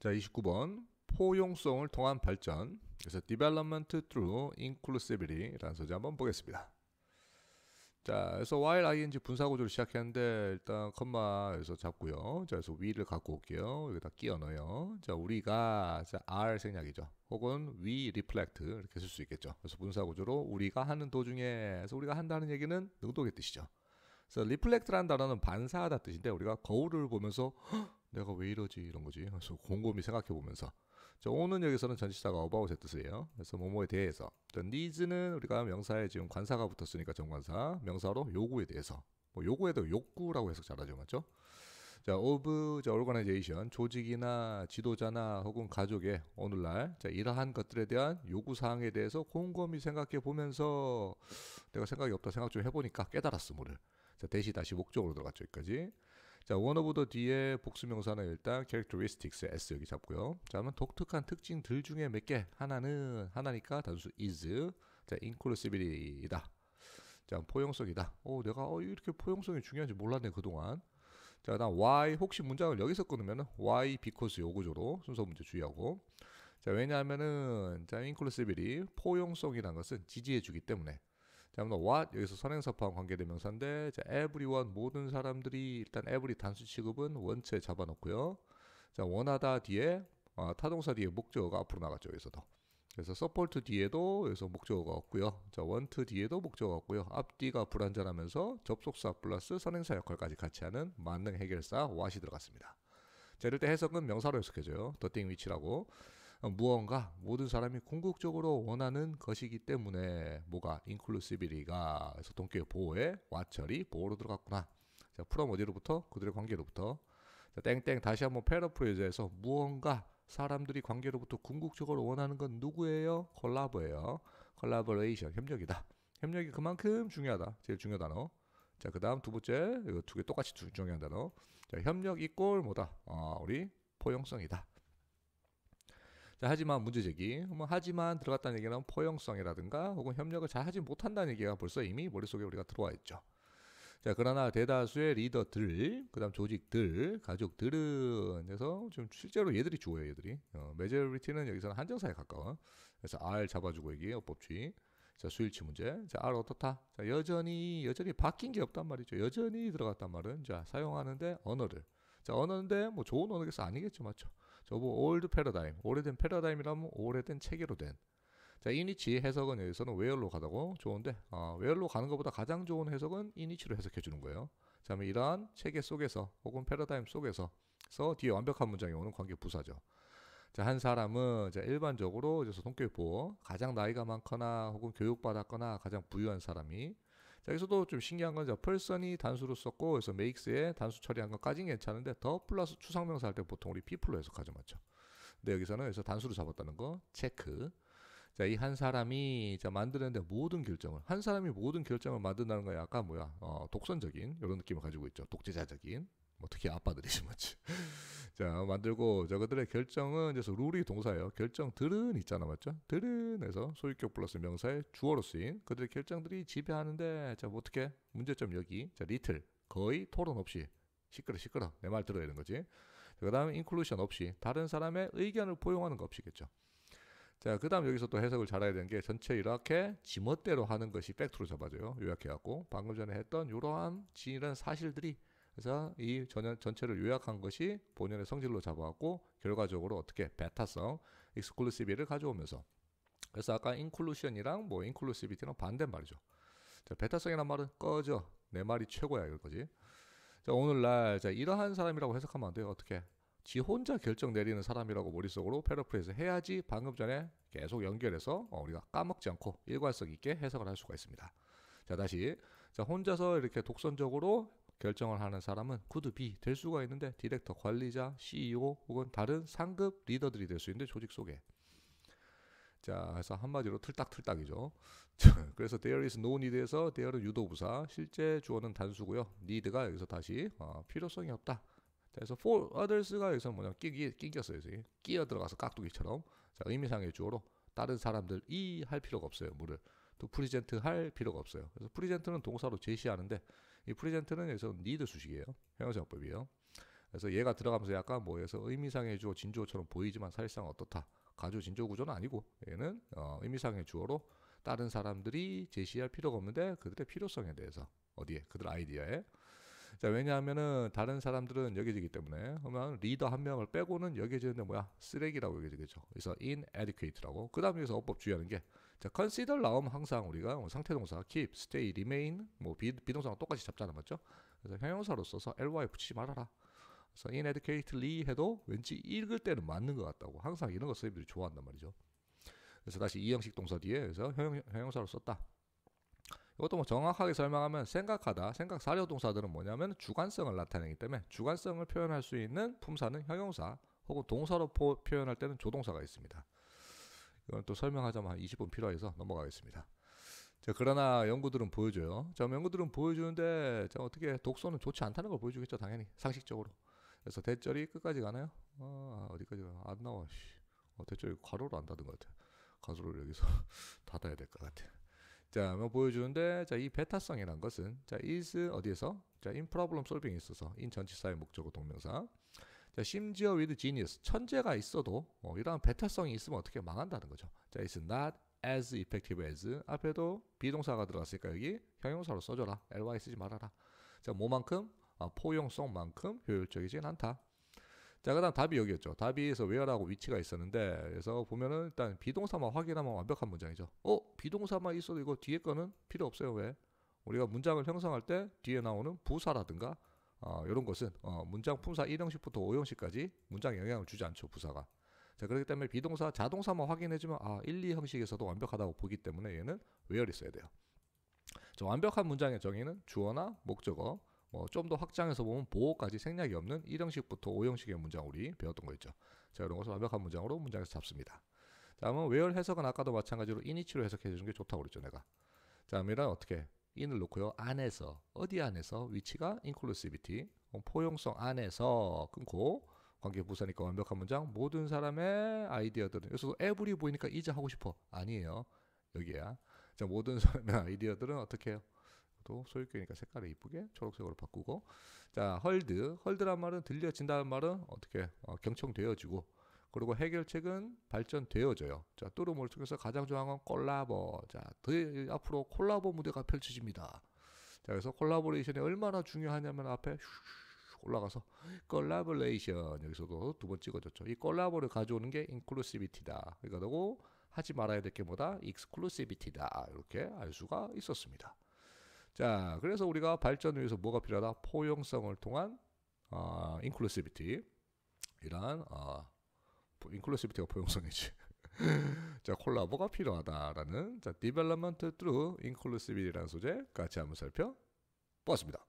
자, 29번. 포용성을 통한 발전. 그래서 development through inclusivity라는 소재 한번 보겠습니다. 자, 그래서 while ing 분사구조를 시작했는데 일단 컴마 여서 잡고요. 자, 그래서 we를 갖고 올게요. 여기다 끼워 넣어요. 자, 우리가 자, r 생략이죠. 혹은 we reflect 이렇게 쓸 수 있겠죠. 그래서 분사구조로 우리가 하는 도중에 그래서 우리가 한다는 얘기는 능동의 뜻이죠. 그래서 reflect라는 단어는 반사하다 뜻인데 우리가 거울을 보면서 헉! 내가 왜 이러지 이런 거지. 그래서 곰곰이 생각해 보면서. 자, 오는 여기서는 전치사가 about의 뜻이에요. 그래서 뭐뭐에 대해서. 자, needs는 우리가 명사에 지금 관사가 붙었으니까 정관사, 명사로 요구에 대해서. 뭐 요구에도 욕구라고 해석 잘하죠, 맞죠? 자, of the organization, 조직이나 지도자나 혹은 가족의 오늘날 자, 이러한 것들에 대한 요구 사항에 대해서 곰곰이 생각해 보면서 내가 생각이 없다 생각 좀 해보니까 깨달았음을. 자, 대시 다시 목적으로 들어갔죠, 여기까지. 자, one of the 뒤에 복수명사는 일단 characteristics s 여기 잡고요. 자, 그러면 독특한 특징들 중에 몇 개? 하나는 하나니까 단수 is. 자, inclusivity이다. 자, 포용성이다. 어, 내가 어, 이렇게 포용성이 중요한지 몰랐네 그동안. 자, 그 why 혹시 문장을 여기서 끊으면 why because 요구조로 순서 문제 주의하고. 자, 왜냐하면은 자, inclusivity 포용성이라는 것은 지지해 주기 때문에 다음 what 여기서 선행사파와 관계대명사인데 자, everyone 모든 사람들이 일단 every 단수 취급은 원체 잡아놓고요. 자 원하다 뒤에 아, 타동사 뒤에 목적어가 앞으로 나갔죠 여기서도. 그래서 서포트 뒤에도 여기서 목적어가 없고요. 자 원트 뒤에도 목적어가 없고요. 앞뒤가 불완전하면서 접속사 플러스 선행사 역할까지 같이 하는 만능 해결사 what이 들어갔습니다. 자 이럴 때 해석은 명사로 해석해줘요. 더띵 위치라고. 어, 무언가 모든 사람이 궁극적으로 원하는 것이기 때문에 뭐가 인클루시비리가 그래서 동계 보호에 와처리 보호로 들어갔구나. 자, 프롬 어디로부터 그들의 관계로부터 자, 땡땡 다시 한번 패러프레이즈해서 무언가 사람들이 관계로부터 궁극적으로 원하는 건 누구예요? 콜라보예요. 콜라보레이션 협력이다. 협력이 그만큼 중요하다. 제일 중요 단어. 자, 그 다음 두 번째, 이거 두 개 똑같이 중요한 단어. 자, 협력 이꼴 뭐다? 아, 우리 포용성이다. 자, 하지만 문제제기. 뭐 하지만 들어갔다는 얘기는 포용성이라든가 혹은 협력을 잘 하지 못한다는 얘기가 벌써 이미 머릿속에 우리가 들어와 있죠. 자, 그러나 대다수의 리더들, 그 다음 조직들, 가족들은, 그래서 지금 실제로 얘들이 주어요, 얘들이. 어, 메저리티는 여기서는 한정사에 가까워. 그래서 R 잡아주고 얘기해, 요법칙 자, 수일치 문제. 자, R 어떻다? 자, 여전히, 여전히 바뀐 게 없단 말이죠. 여전히 들어갔단 말은, 자, 사용하는데 언어를. 자, 언어인데, 뭐 좋은 언어겠어? 아니겠죠, 맞죠? 저보 올드 패러다임, 오래된 패러다임이라면 오래된 체계로 된. 자, 이니치 해석은 여기서는 웨얼로 가다고 좋은데 어, 아, 웨얼로 가는 것보다 가장 좋은 해석은 이니치로 해석해 주는 거예요. 자, 그 이러한 체계 속에서 혹은 패러다임 속에서 서 뒤에 완벽한 문장이 오는 관계 부사죠. 자, 한 사람은 자, 일반적으로 이제 성격이 보호, 가장 나이가 많거나 혹은 교육받았거나 가장 부유한 사람이 여기서도 좀 신기한 건 펄슨이 단수로 썼고 그래서 메이크스에 단수 처리한 것까지는 괜찮은데 더 플러스 추상명사 할 때 보통 우리 피플로 해석하죠 맞죠 근데 여기서는 그래서 단수로 잡았다는 거 체크 자, 이 한 사람이 자, 만드는데 모든 결정을 한 사람이 모든 결정을 만든다는 거야. 아까 뭐야? 어, 독선적인 이런 느낌을 가지고 있죠. 독재자적인. 뭐 특히 아빠들이지만 자 만들고 저 그들의 결정은 그래서 룰이 동사예요 결정들은 있잖아 맞죠 들은에서 소유격 플러스 명사의 주어로 쓰인 그들의 결정들이 지배하는데 자 뭐 어떻게 문제점 여기 자 리틀 거의 토론 없이 시끄러 시끄러 내 말 들어야 되는 거지 그 다음에 인클루션 없이 다른 사람의 의견을 포용하는 거 없이겠죠 자, 그 다음 여기서 또 해석을 잘해야 되는 게 전체 이렇게 지멋대로 하는 것이 팩트로 잡아줘요. 요약해갖고. 방금 전에 했던 이러한 진일한 사실들이 그래서 이 전연, 전체를 요약한 것이 본연의 성질로 잡아왔고 결과적으로 어떻게 배타성 익스클루시비를 가져오면서 그래서 아까 인클루션이랑 뭐 인클루시비티는 반대말이죠. 자, 베타성이란 말은 꺼져 내 말이 최고야 이거지. 자, 오늘날 자, 이러한 사람이라고 해석하면 안 돼요. 어떻게? 지 혼자 결정 내리는 사람이라고 머릿속으로 패러프레이즈 해야지 방금 전에 계속 연결해서 어, 우리가 까먹지 않고 일관성 있게 해석을 할 수가 있습니다. 자 다시 자 혼자서 이렇게 독선적으로 결정을 하는 사람은 could be 될 수가 있는데 디렉터, 관리자, CEO 혹은 다른 상급 리더들이 될 수 있는데 조직 속에 자, 그래서 한마디로 틀딱틀딱이죠. 그래서 there is no need에서 there는 유도부사, 실제 주어는 단수고요. need가 여기서 다시 어, 필요성이 없다. 자, 그래서 for others가 여기서 뭐냐 끼기 끼겼어요. 지금. 끼어 들어가서 깍두기처럼 자, 의미상의 주어로 다른 사람들이 할 필요가 없어요. 물을 또 프리젠트 할 필요가 없어요. 그래서 프리젠트는 동사로 제시하는데 이 프리젠트는 여기서 n e 수식이에요. 형용사법이에요. 그래서 얘가 들어가면서 약간 뭐해서 의미상의 주어 진주어처럼 보이지만 사실상 어떻다. 가주 진주어 구조는 아니고 얘는 어, 의미상의 주어로 다른 사람들이 제시할 필요가 없는데 그들의 필요성에 대해서 어디에 그들 아이디어에 자 왜냐하면은 다른 사람들은 여겨지기 때문에 그러면 리더 한 명을 빼고는 여겨지는데 뭐야 쓰레기라고 여겨지겠죠 그래서 inadequate라고 그 다음에 여기서 어법 주의하는 게 자, consider 나오면 항상 우리가 뭐 상태 동사 keep, stay, remain 뭐 비, 동사랑 똑같이 잡잖아. 맞죠? 그래서 형용사로 써서 ly 붙이지 말아라. 그래서 inadequately 해도 왠지 읽을 때는 맞는 것 같다고 항상 이런 거 선생님들이 좋아한단 말이죠. 그래서 다시 이형식 동사 뒤에 그래서 형, 형용사로 썼다. 이것도 뭐 정확하게 설명하면 생각하다, 생각 사료 동사들은 뭐냐면 주관성을 나타내기 때문에 주관성을 표현할 수 있는 품사는 형용사 혹은 동사로 포, 표현할 때는 조동사가 있습니다. 이건 또 설명하자면 20분 필요해서 넘어가겠습니다. 자, 그러나 연구들은 보여줘요. 자, 연구들은 보여주는데 자, 어떻게 독소는 좋지 않다는 걸 보여주겠죠, 당연히 상식적으로. 그래서 대절이 끝까지 가나요? 아, 어디까지 가안 나와. 씨. 어, 대절이 괄호를 안 닫은 것 같아. 가수를 여기서 닫아야 될 것 같아. 자, 뭐 보여주는데 자, 이 베타성이란 것은 자, is 어디에서? 자, in problem solving에 있어서 in 전치사의 목적어 동명사. 그러니까 심지어 with genius 천재가 있어도 어, 이러한 배타성이 있으면 어떻게 망한다는 거죠. 자, it's not as effective as 앞에도 비동사가 들어갔으니까 여기 형용사로 써줘라. ly 쓰지 말아라. 자, 뭐만큼 어, 포용성만큼 효율적이진 않다. 자, 그 다음 답이 여기였죠. 답이에서 where라고 위치가 있었는데, 그래서 보면은 일단 비동사만 확인하면 완벽한 문장이죠. 어? 비동사만 있어도 이거 뒤에 거는 필요 없어요. 왜? 우리가 문장을 형성할 때 뒤에 나오는 부사라든가 어, 이런 것은 어, 문장 품사 1형식부터 5형식까지 문장 영향을 주지 않죠 부사가 자 그렇기 때문에 비동사 자동사만 확인해주면 아 1, 2형식에서도 완벽하다고 보기 때문에 얘는 외열이 있어야 돼요 자, 완벽한 문장의 정의는 주어나 목적어 뭐 좀 더 확장해서 보면 보호까지 생략이 없는 1형식부터 5형식의 문장 우리 배웠던 거 있죠 자 이런 것을 완벽한 문장으로 문장에서 잡습니다 자, 그러면 외열 해석은 아까도 마찬가지로 이니치로 해석해 주는 게 좋다고 그랬죠 내가 자그이면 어떻게 in을 놓고요. 안에서 어디 안에서 위치가 inclusivity 포용성 안에서 끊고 관계 부사니까 완벽한 문장 모든 사람의 아이디어들은 여기서 every 보이니까 이제 하고 싶어 아니에요 여기야 자 모든 사람의 아이디어들은 어떻게 해요 또 소유격이니까 색깔을 이쁘게 초록색으로 바꾸고 자 헐드 헐드란 말은 들려진다는 말은 어떻게 어, 경청되어지고 그리고 해결책은 발전되어져요. 자, 뚜루몰 통해서 가장 좋아하는 건 콜라보. 자, 더 앞으로 콜라보 무대가 펼쳐집니다. 자, 그래서 콜라보레이션이 얼마나 중요하냐면 앞에 올라가서 콜라보레이션 여기서도 두 번 찍어줬죠. 이 콜라보를 가져오는 게 인클루시비티다. 그러니까 하지 말아야 될 게 뭐다? 익스클루시비티다. 이렇게 알 수가 있었습니다. 자, 그래서 우리가 발전을 위해서 뭐가 필요하다? 포용성을 통한 어, 인클루시비티 이러한 어, 인클루시비티가 뭐, 포용성이지. 자, 콜라보가 필요하다라는 자, development through inclusivity라는 소재 같이 한번 살펴보았습니다.